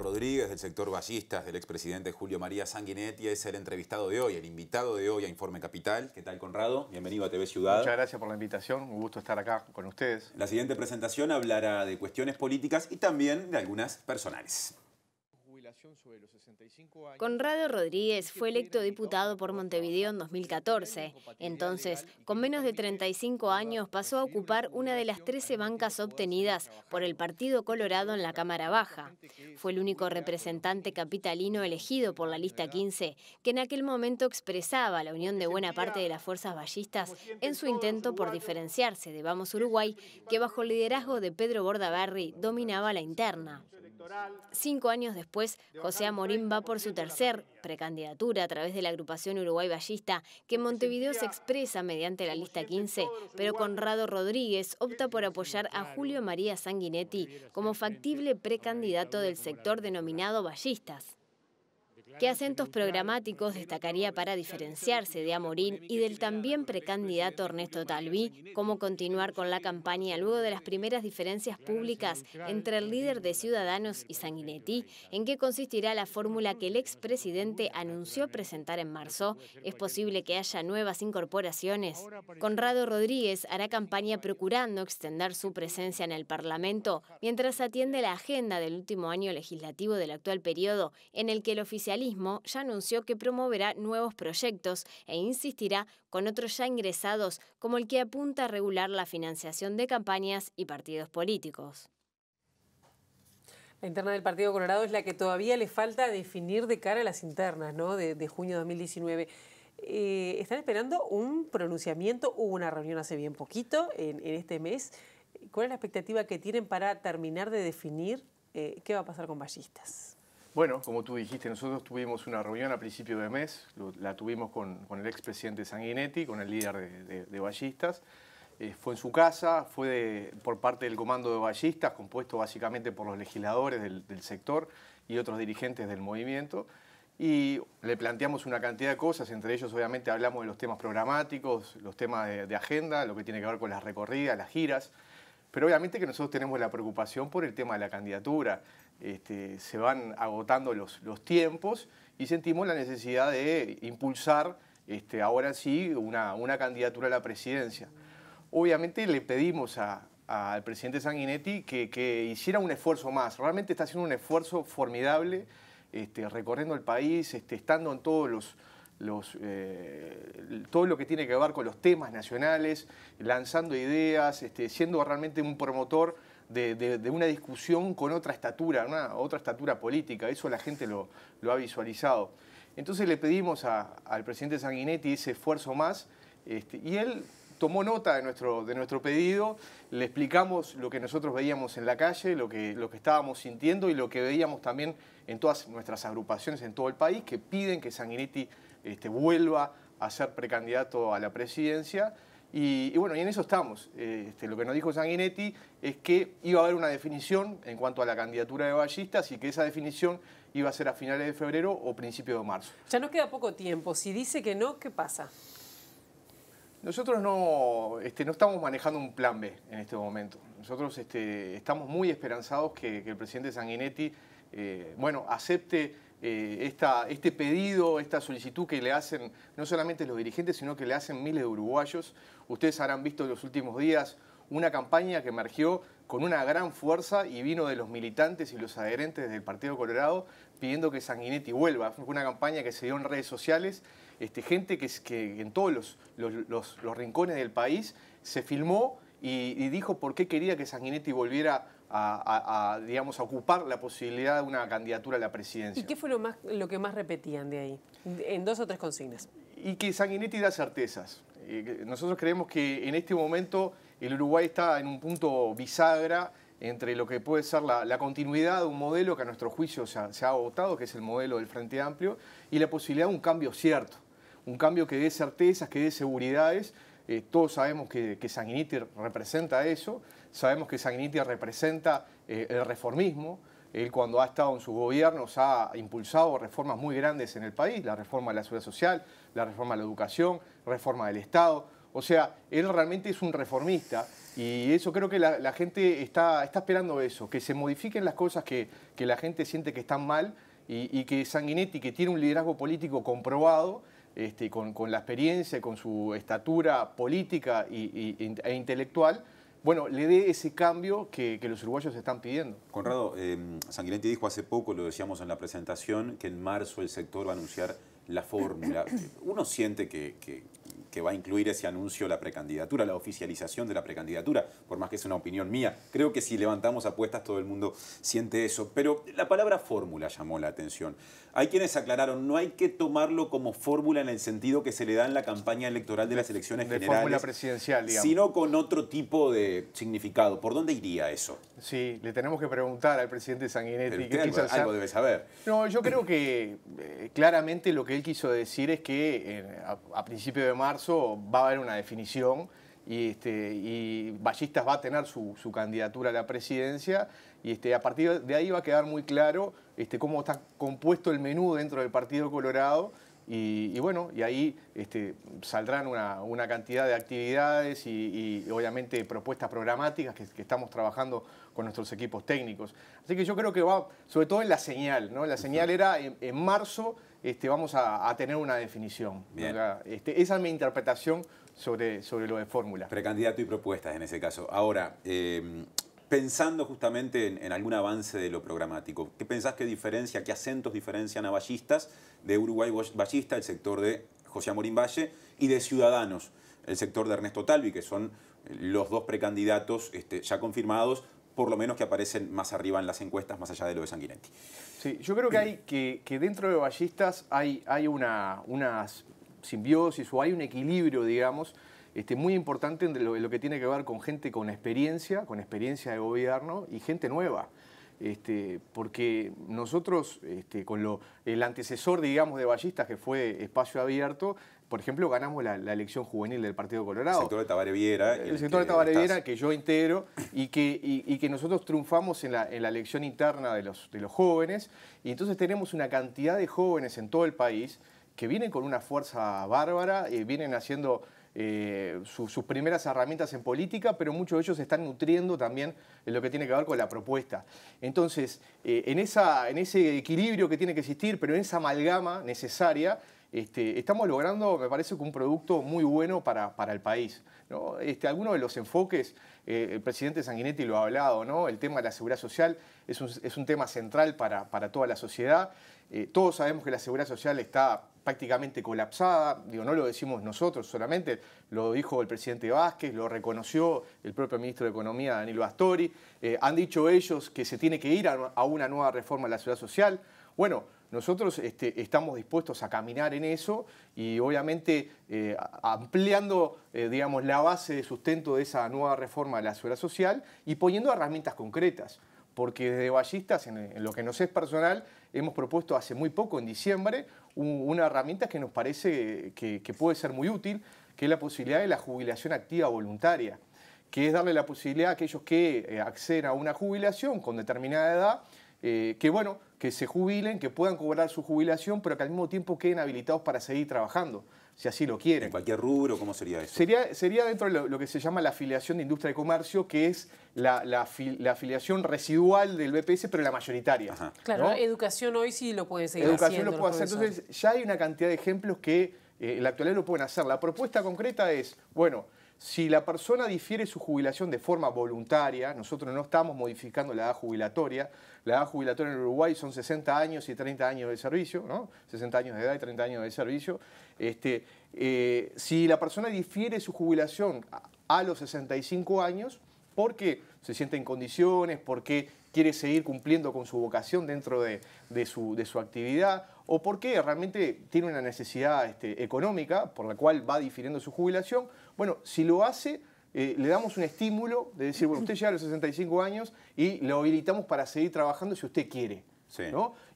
Rodríguez, del sector ballistas, del expresidente Julio María Sanguinetti, es el entrevistado de hoy, el invitado de hoy a Informe Capital. ¿Qué tal, Conrado? Bienvenido a TV Ciudad. Muchas gracias por la invitación, un gusto estar acá con ustedes. La siguiente presentación hablará de cuestiones políticas y también de algunas personales. Conrado Rodríguez fue electo diputado por Montevideo en 2014. Entonces, con menos de 35 años, pasó a ocupar una de las 13 bancas obtenidas por el Partido Colorado en la Cámara Baja. Fue el único representante capitalino elegido por la lista 15, que en aquel momento expresaba la unión de buena parte de las fuerzas ballistas en su intento por diferenciarse de Vamos Uruguay, que bajo el liderazgo de Pedro Bordaberry dominaba la interna. Cinco años después, José Amorín va por su tercer precandidatura a través de la agrupación Uruguay Ballista, que en Montevideo se expresa mediante la lista 15, pero Conrado Rodríguez opta por apoyar a Julio María Sanguinetti como factible precandidato del sector denominado Ballistas. ¿Qué acentos programáticos destacaría para diferenciarse de Amorín y del también precandidato Ernesto Talvi? ¿Cómo continuar con la campaña luego de las primeras diferencias públicas entre el líder de Ciudadanos y Sanguinetti? ¿En qué consistirá la fórmula que el expresidente anunció presentar en marzo? ¿Es posible que haya nuevas incorporaciones? Conrado Rodríguez hará campaña procurando extender su presencia en el Parlamento mientras atiende la agenda del último año legislativo del actual periodo en el que el oficial ya anunció que promoverá nuevos proyectos e insistirá con otros ya ingresados, como el que apunta a regular la financiación de campañas y partidos políticos. La interna del Partido Colorado es la que todavía le falta definir de cara a las internas de, junio de 2019. Eh, están esperando un pronunciamiento, hubo una reunión hace bien poquito en, este mes. ¿Cuál es la expectativa que tienen para terminar de definir eh, qué va a pasar con Ballistas? Bueno, como tú dijiste, nosotros tuvimos una reunión a principio de mes, la tuvimos con, el expresidente Sanguinetti, con el líder de, ballistas. Eh, fue en su casa, fue por parte del comando de ballistas, compuesto básicamente por los legisladores del, sector y otros dirigentes del movimiento. Y le planteamos una cantidad de cosas, entre ellos obviamente hablamos de los temas programáticos, los temas de, de agenda, lo que tiene que ver con las recorridas, las giras. Pero obviamente que nosotros tenemos la preocupación por el tema de la candidatura. Este, se van agotando los, tiempos y sentimos la necesidad de impulsar este, ahora sí una, candidatura a la presidencia. Obviamente le pedimos al presidente Sanguinetti que, hiciera un esfuerzo más. Realmente está haciendo un esfuerzo formidable, este, recorriendo el país, estando en todos los, eh, todo lo que tiene que ver con los temas nacionales, lanzando ideas, siendo realmente un promotor de, una discusión con otra estatura, otra estatura política. Eso la gente lo, ha visualizado. Entonces le pedimos al presidente Sanguinetti ese esfuerzo más este, y él tomó nota de nuestro, pedido, le explicamos lo que nosotros veíamos en la calle, lo que, estábamos sintiendo y lo que veíamos también en todas nuestras agrupaciones en todo el país que piden que Sanguinetti este, vuelva a ser precandidato a la presidencia y, bueno, y en eso estamos. Eh, este, lo que nos dijo Sanguinetti es que iba a haber una definición en cuanto a la candidatura de Ballistas y que esa definición iba a ser a finales de febrero o principio de marzo. Ya nos queda poco tiempo. Si dice que no, ¿qué pasa? Nosotros no, este, no estamos manejando un plan B en este momento. Nosotros este, estamos muy esperanzados que, el presidente Sanguinetti eh, bueno, acepte eh, este pedido, esta solicitud que le hacen no solamente los dirigentes, sino que le hacen miles de uruguayos. Ustedes habrán visto en los últimos días una campaña que emergió con una gran fuerza y vino de los militantes y los adherentes del Partido Colorado pidiendo que Sanguinetti vuelva. Fue una campaña que se dio en redes sociales, este, gente que, que en todos los, los, rincones del país se filmó y, y dijo por qué quería que Sanguinetti volviera a, digamos, ocupar la posibilidad de una candidatura a la presidencia. ¿Y qué fue lo, más, lo que más repetían de ahí, en dos o tres consignas? Y que Sanguinetti da certezas. Nosotros creemos que en este momento el Uruguay está en un punto bisagra entre lo que puede ser la, continuidad de un modelo que a nuestro juicio se ha, votado... agotado, que es el modelo del Frente Amplio, y la posibilidad de un cambio cierto, un cambio que dé certezas, que dé seguridades. Eh, todos sabemos que, que Sanguinetti representa eso, Sabemos que Sanguinetti representa eh, el reformismo. Él cuando ha estado en sus gobiernos ha impulsado reformas muy grandes en el país, la reforma de la seguridad social, la reforma de la educación, reforma del Estado. O sea, él realmente es un reformista y eso creo que la, gente está, esperando eso, que se modifiquen las cosas que, la gente siente que están mal y, que Sanguinetti, que tiene un liderazgo político comprobado, este, con, la experiencia, con su estatura política e intelectual, bueno, le dé ese cambio que, los uruguayos están pidiendo. Conrado, eh, Sanguinetti dijo hace poco, lo decíamos en la presentación, que en marzo el sector va a anunciar la fórmula. Uno siente que, que va a incluir ese anuncio la precandidatura, la oficialización de la precandidatura, por más que es una opinión mía. Creo que si levantamos apuestas todo el mundo siente eso. Pero la palabra fórmula llamó la atención. Hay quienes aclararon, no hay que tomarlo como fórmula en el sentido que se le da en la campaña electoral de, las elecciones de generales. Sino con otro tipo de significado. ¿Por dónde iría eso? Sí, le tenemos que preguntar al presidente Sanguinetti. Que algo, algo debe saber. No, yo creo que eh, claramente lo que él quiso decir es que eh, a principio de marzo va a haber una definición y, este, y Ballistas va a tener su, candidatura a la presidencia y este, a partir de ahí va a quedar muy claro este, cómo está compuesto el menú dentro del Partido Colorado y, bueno, y ahí este, saldrán una, cantidad de actividades y, obviamente propuestas programáticas que, estamos trabajando con nuestros equipos técnicos. Así que yo creo que va, sobre todo en la señal, ¿no? La señal era en marzo este, vamos a, tener una definición. Este, esa es mi interpretación sobre, sobre lo de fórmula. Precandidato y propuestas en ese caso. Ahora, em, pensando justamente en, algún avance de lo programático, ¿qué pensás que diferencia, qué acentos diferencian a ballistas de Uruguay Ballista, el sector de José Amorín Valle, y de Ciudadanos, el sector de Ernesto Talvi, que son los dos precandidatos este, ya confirmados por lo menos que aparecen más arriba en las encuestas, más allá de lo de Sanguinetti. Sí, yo creo que hay que, dentro de ballistas hay, hay una, simbiosis o hay un equilibrio, digamos, este, muy importante entre lo, que tiene que ver con gente con experiencia, con experiencia de gobierno y gente nueva. Este, porque nosotros, este, con lo, el antecesor, digamos, de Ballistas, que fue Espacio Abierto, por ejemplo, ganamos la, elección juvenil del Partido Colorado. El sector de Tabaré El, sector de Tabareviera, que yo integro, y que, que nosotros triunfamos en la, elección interna de los, de los jóvenes, y entonces tenemos una cantidad de jóvenes en todo el país que vienen con una fuerza bárbara, y eh, vienen haciendo eh, sus primeras herramientas en política, pero muchos de ellos están nutriendo también en lo que tiene que ver con la propuesta. Entonces, eh, en, en ese equilibrio que tiene que existir, pero en esa amalgama necesaria, este, estamos logrando, me parece que un producto muy bueno para, para el país. Este, algunos de los enfoques, eh, el presidente Sanguinetti lo ha hablado, ¿no? el tema de la seguridad social es un, tema central para, para, toda la sociedad. Eh, todos sabemos que la seguridad social está prácticamente colapsada, digo, no lo decimos nosotros solamente, lo dijo el presidente Vázquez, lo reconoció el propio ministro de Economía, Daniel Bastori, eh, han dicho ellos que se tiene que ir a, una nueva reforma de la seguridad social. Bueno, nosotros este, estamos dispuestos a caminar en eso y obviamente eh, ampliando eh, digamos, la base de sustento de esa nueva reforma de la seguridad social y poniendo herramientas concretas. Porque desde Ballistas, en, lo que nos es personal, hemos propuesto hace muy poco, en diciembre, una herramienta que nos parece que, puede ser muy útil, que es la posibilidad de la jubilación activa voluntaria que es darle la posibilidad a aquellos que eh, acceden a una jubilación con determinada edad, que bueno, que se jubilen, que puedan cobrar su jubilación, pero que al mismo tiempo queden habilitados para seguir trabajando, si así lo quieren. ¿En cualquier rubro? ¿Cómo sería eso? Sería, sería dentro de lo, que se llama la afiliación de industria de comercio, que es la, afiliación residual del BPS, pero la mayoritaria. Claro, educación hoy sí lo puede seguir haciendo. Educación lo puede hacer. Entonces, ya hay una cantidad de ejemplos que eh, en la actualidad lo pueden hacer. La propuesta concreta es, bueno, si la persona difiere su jubilación de forma voluntaria, nosotros no estamos modificando la edad jubilatoria, la edad jubilatoria en Uruguay son 60 años y 30 años de servicio, ¿no? 60 años de edad y 30 años de servicio. Este, eh, si la persona difiere su jubilación a los 65 años, porque se siente en condiciones, porque quiere seguir cumpliendo con su vocación dentro de, su, actividad, o porque realmente tiene una necesidad este, económica por la cual va difiriendo su jubilación, bueno, si lo hace, eh, le damos un estímulo de decir, bueno, usted llega a los 65 años y lo habilitamos para seguir trabajando si usted quiere.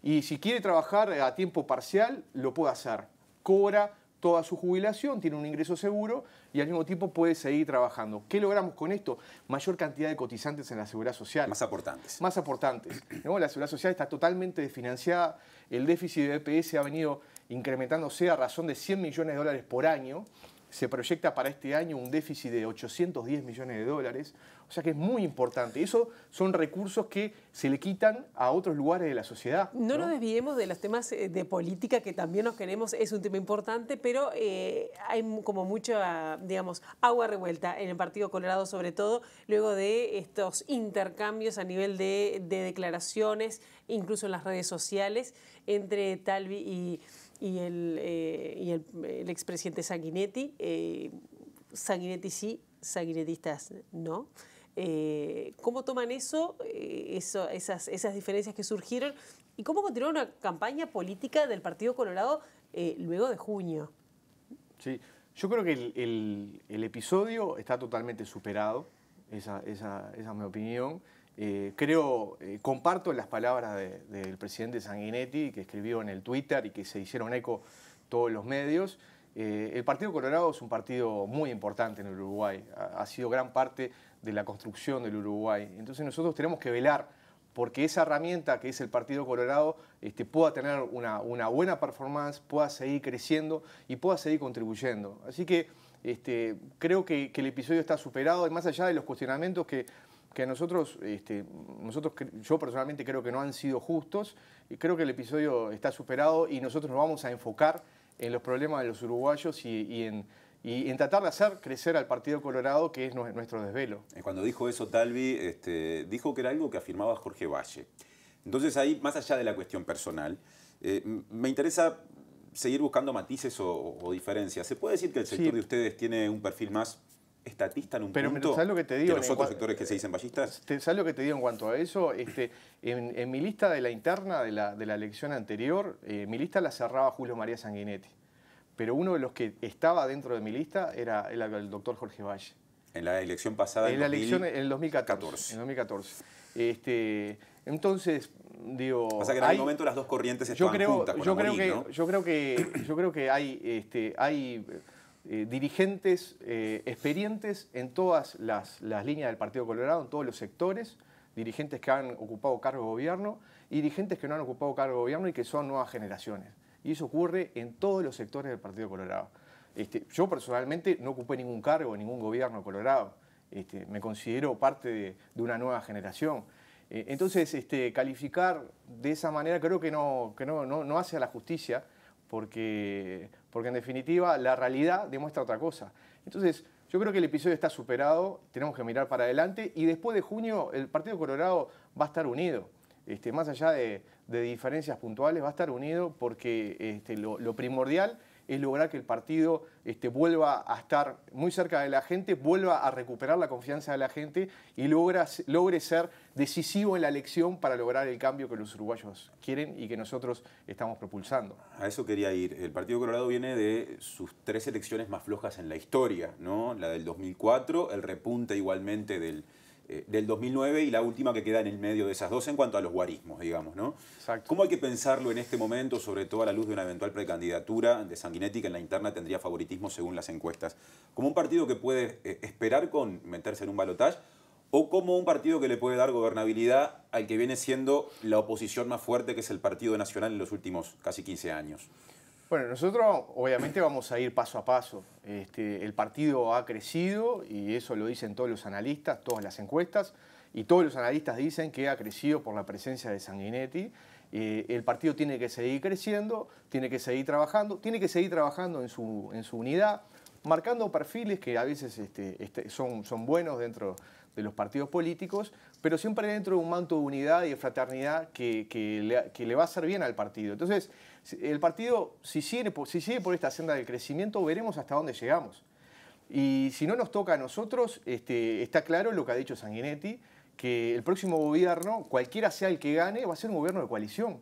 Y si quiere trabajar a tiempo parcial, lo puede hacer. Cobra toda su jubilación, tiene un ingreso seguro y al mismo tiempo puede seguir trabajando. ¿Qué logramos con esto? Mayor cantidad de cotizantes en la seguridad social. Más aportantes. Más aportantes. La seguridad social está totalmente desfinanciada, el déficit de EPS ha venido incrementándose a razón de 100 millones de dólares por año se proyecta para este año un déficit de 810 millones de dólares, o sea que es muy importante. Eso son recursos que se le quitan a otros lugares de la sociedad. No, nos desviemos de los temas eh, de política que también nos queremos, es un tema importante, pero eh, hay como mucha, digamos, agua revuelta en el Partido Colorado, sobre todo luego de estos intercambios a nivel de, de declaraciones, incluso en las redes sociales, entre Talvi y y el, eh, y el, expresidente Sanguinetti, eh, Sanguinetti sí, sanguinetistas no. Eh, ¿Cómo toman eso, esas, esas, diferencias que surgieron y cómo continúa una campaña política del Partido Colorado luego de junio? Sí, yo creo que el, episodio está totalmente superado, esa, esa es mi opinión. Eh, creo, eh, comparto las palabras del presidente Sanguinetti que escribió en el Twitter y que se hicieron eco todos los medios. Eh, el Partido Colorado es un partido muy importante en el Uruguay, ha, sido gran parte de la construcción del Uruguay. Entonces nosotros tenemos que velar porque esa herramienta que es el Partido Colorado este, pueda tener una, buena performance, pueda seguir creciendo y pueda seguir contribuyendo. Así que este, creo que, que el episodio está superado y más allá de los cuestionamientos que que nosotros, este, nosotros, yo personalmente creo que no han sido justos y creo que el episodio está superado y nosotros nos vamos a enfocar en los problemas de los uruguayos y, en tratar de hacer crecer al Partido Colorado, que es nuestro desvelo. Cuando dijo eso Talvi, este, dijo que era algo que afirmaba Jorge Valle. Entonces ahí, más allá de la cuestión personal, eh, me interesa seguir buscando matices o, diferencias. ¿Se puede decir que el sector de ustedes tiene un perfil más estatista en un pero, punto ¿sabes lo que, te digo? los otros sectores que se dicen ballistas. ¿Sabes lo que te digo en cuanto a eso? Este, en, mi lista de la interna de la, de la elección anterior, eh, mi lista la cerraba Julio María Sanguinetti. Pero uno de los que estaba dentro de mi lista era el, doctor Jorge Valle. En la elección pasada, en, la elección en 2014. En 2014. Este, entonces, digo. O sea que en algún momento las dos corrientes estaban yo creo, Con yo, creo que, yo creo que, yo creo que hay, este, hay eh, dirigentes eh, experientes en todas las, líneas del Partido Colorado, en todos los sectores, dirigentes que han ocupado cargo de gobierno y dirigentes que no han ocupado cargo de gobierno y que son nuevas generaciones. Y eso ocurre en todos los sectores del Partido Colorado. Este, yo personalmente no ocupé ningún cargo en ningún gobierno colorado. Este, me considero parte de, una nueva generación. Eh, entonces, este, calificar de esa manera creo que no, no hace a la justicia porque, en definitiva la realidad demuestra otra cosa. Entonces, yo creo que el episodio está superado, tenemos que mirar para adelante y después de junio el Partido Colorado va a estar unido. Este, más allá de, diferencias puntuales, va a estar unido porque este, lo, lo primordial es lograr que el partido este, vuelva a estar muy cerca de la gente, vuelva a recuperar la confianza de la gente y logre ser decisivo en la elección para lograr el cambio que los uruguayos quieren y que nosotros estamos propulsando. A eso quería ir. El Partido Colorado viene de sus tres elecciones más flojas en la historia, ¿no? La del 2004, el repunte igualmente del eh, del 2009 y la última que queda en el medio de esas dos en cuanto a los guarismos, digamos, ¿no? ¿Cómo hay que pensarlo en este momento, sobre todo a la luz de una eventual precandidatura de Sanguinetti que en la interna tendría favoritismo según las encuestas? ¿Como un partido que puede eh, esperar con meterse en un balotaje o como un partido que le puede dar gobernabilidad al que viene siendo la oposición más fuerte que es el Partido Nacional en los últimos casi 15 años? Bueno, nosotros obviamente vamos a ir paso a paso. Este, el partido ha crecido y eso lo dicen todos los analistas, todas las encuestas, y todos los analistas dicen que ha crecido por la presencia de Sanguinetti. Eh, el partido tiene que seguir creciendo, tiene que seguir trabajando, tiene que seguir trabajando en su, unidad, marcando perfiles que a veces este, este, son buenos dentro de los partidos políticos, pero siempre dentro de un manto de unidad y de fraternidad que, le, va a hacer bien al partido. Entonces, el partido, si sigue, si sigue por esta senda del crecimiento, veremos hasta dónde llegamos. Y si no nos toca a nosotros, este, está claro lo que ha dicho Sanguinetti, que el próximo gobierno, cualquiera sea el que gane, va a ser un gobierno de coalición.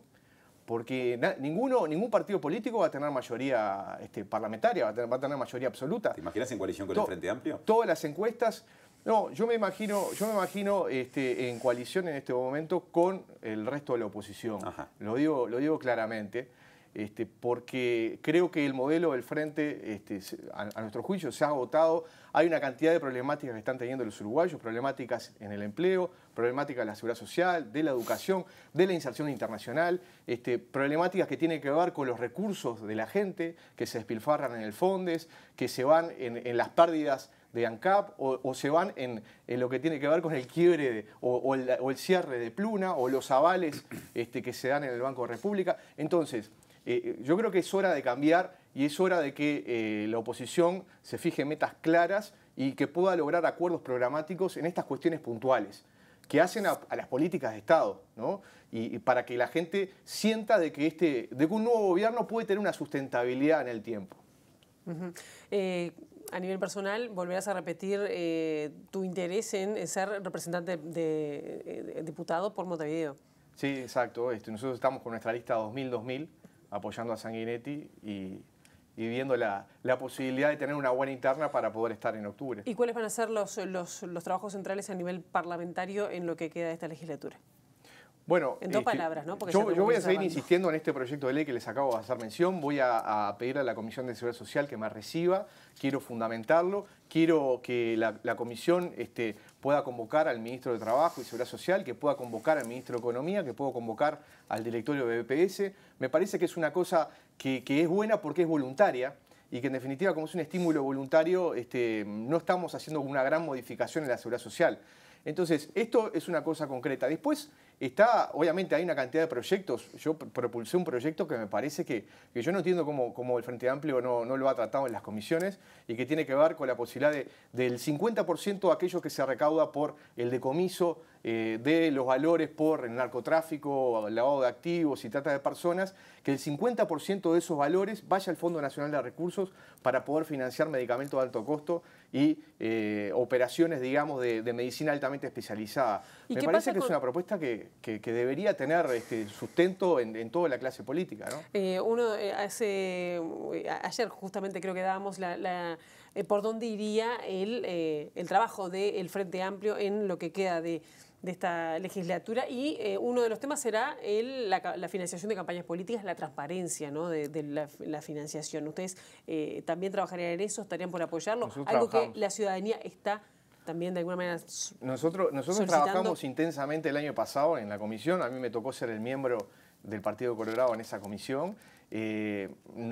Porque ninguno, ningún partido político va a tener mayoría este, parlamentaria, va a tener, tener, mayoría absoluta. ¿Te imaginas en coalición con el Frente Amplio? Todas las encuestas no, yo me imagino, yo me imagino este, en coalición en este momento con el resto de la oposición. Lo digo, lo digo claramente. Este, porque creo que el modelo del frente, este, a, nuestro juicio, se ha agotado. Hay una cantidad de problemáticas que están teniendo los uruguayos, problemáticas en el empleo, problemáticas de la seguridad social, de la educación, de la inserción internacional, problemáticas que tienen que ver con los recursos de la gente, que se despilfarran en el Fondes, que se van en, en las pérdidas de ANCAP o, se van en, lo que tiene que ver con el quiebre o, el, cierre de Pluna o los avales este, que se dan en el Banco de República. Entonces, eh, yo creo que es hora de cambiar y es hora de que eh, la oposición se fije metas claras y que pueda lograr acuerdos programáticos en estas cuestiones puntuales que hacen a, las políticas de Estado, ¿no? Y, para que la gente sienta de que, este, de un nuevo gobierno puede tener una sustentabilidad en el tiempo a nivel personal, volverás a repetir eh, tu interés en ser representante de, eh, diputado por Montevideo. Sí, exacto. Este, nosotros estamos con nuestra lista 2000-2000, apoyando a Sanguinetti y, viendo la, posibilidad de tener una buena interna para poder estar en octubre. ¿Y cuáles van a ser los, los trabajos centrales a nivel parlamentario en lo que queda de esta legislatura? Bueno, este, yo, voy a seguir insistiendo en este proyecto de ley que les acabo de hacer mención. Voy a, a, pedir a la Comisión de Seguridad Social que me reciba. Quiero fundamentarlo. Quiero que la, Comisión este, pueda convocar al Ministro de Trabajo y Seguridad Social, que pueda convocar al Ministro de Economía, que pueda convocar al directorio de BPS. Me parece que es una cosa que, es buena porque es voluntaria y que en definitiva, como es un estímulo voluntario, este, no estamos haciendo una gran modificación en la Seguridad Social. Entonces, esto es una cosa concreta. Después Está, obviamente hay una cantidad de proyectos. Yo propulsé un proyecto que me parece que, yo no entiendo cómo, el Frente Amplio no, lo ha tratado en las comisiones y que tiene que ver con la posibilidad del 50% de aquello que se recauda por el decomiso eh, de los valores por el narcotráfico, lavado de activos y trata de personas, que el 50% de esos valores vaya al Fondo Nacional de Recursos para poder financiar medicamentos de alto costo y eh, operaciones, digamos, de, medicina altamente especializada. Me parece que es una propuesta que, debería tener este, sustento en, toda la clase política. ¿no? Eh, uno eh, hace, ayer justamente creo que dábamos la, por dónde iría el, trabajo del Frente Amplio en lo que queda de de esta legislatura y eh, uno de los temas será la, financiación de campañas políticas, la transparencia de, la, financiación. ¿Ustedes eh, también trabajarían en eso? ¿Estarían por apoyarlo? Algo que la ciudadanía está también de alguna manera Nosotros, nosotros trabajamos intensamente el año pasado en la comisión, a mí me tocó ser el miembro del Partido Colorado en esa comisión. Eh,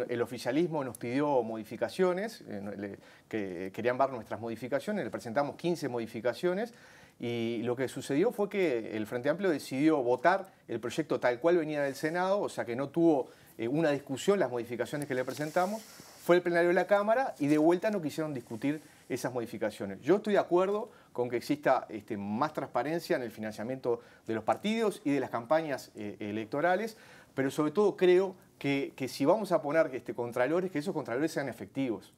el oficialismo nos pidió modificaciones, que querían ver nuestras modificaciones, le presentamos 15 modificaciones y lo que sucedió fue que el Frente Amplio decidió votar el proyecto tal cual venía del Senado, o sea que no tuvo eh, una discusión las modificaciones que le presentamos, fue el plenario de la Cámara y de vuelta no quisieron discutir esas modificaciones. Yo estoy de acuerdo con que exista este, más transparencia en el financiamiento de los partidos y de las campañas eh, electorales, pero sobre todo creo que, si vamos a poner este, contralores, que esos contralores sean efectivos.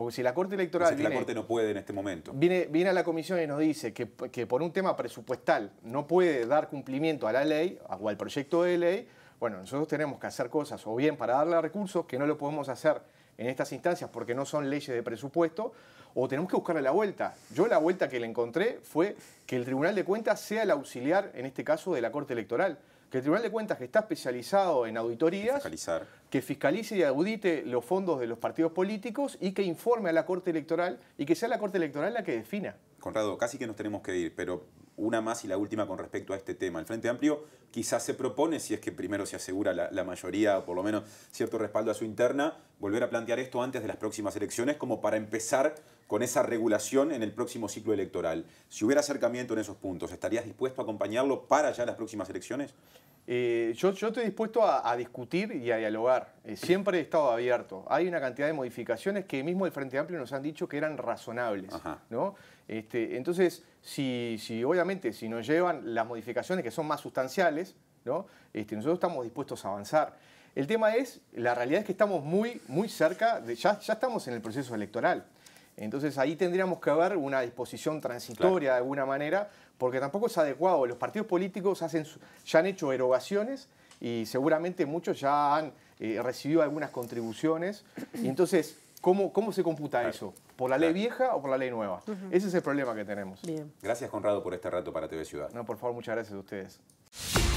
Porque si la Corte Electoral. viene, la Corte no puede en este momento. Viene, a la Comisión y nos dice que, que, por un tema presupuestal no puede dar cumplimiento a la ley o al proyecto de ley. Bueno, nosotros tenemos que hacer cosas o bien para darle recursos que no lo podemos hacer en estas instancias porque no son leyes de presupuesto, o tenemos que buscarle la vuelta. Yo la vuelta que le encontré fue que el Tribunal de Cuentas sea el auxiliar, en este caso, de la Corte Electoral que el Tribunal de Cuentas, que está especializado en auditorías, que fiscalice y audite los fondos de los partidos políticos y que informe a la Corte Electoral y que sea la Corte Electoral la que defina. Conrado, casi que nos tenemos que ir, pero una más y la última con respecto a este tema. El Frente Amplio quizás se propone, si es que primero se asegura la, mayoría o por lo menos cierto respaldo a su interna, volver a plantear esto antes de las próximas elecciones como para empezar con esa regulación en el próximo ciclo electoral. Si hubiera acercamiento en esos puntos, ¿estarías dispuesto a acompañarlo para ya las próximas elecciones? Eh, yo, estoy dispuesto a, discutir y a dialogar. Eh, siempre he estado abierto. Hay una cantidad de modificaciones que mismo el Frente Amplio nos han dicho que eran razonables. ¿no? Este, entonces, si, si, obviamente si nos llevan las modificaciones que son más sustanciales, este, nosotros estamos dispuestos a avanzar. El tema es, la realidad es que estamos muy, muy cerca, ya, estamos en el proceso electoral. Entonces ahí tendríamos que haber una disposición transitoria de alguna manera, porque tampoco es adecuado. Los partidos políticos hacen, ya han hecho erogaciones y seguramente muchos ya han eh, recibido algunas contribuciones. entonces ¿Cómo, se computa eso? ¿Por la ley vieja o por la ley nueva? Ese es el problema que tenemos. Gracias, Conrado, por este rato para TV Ciudad. No, por favor, muchas gracias a ustedes.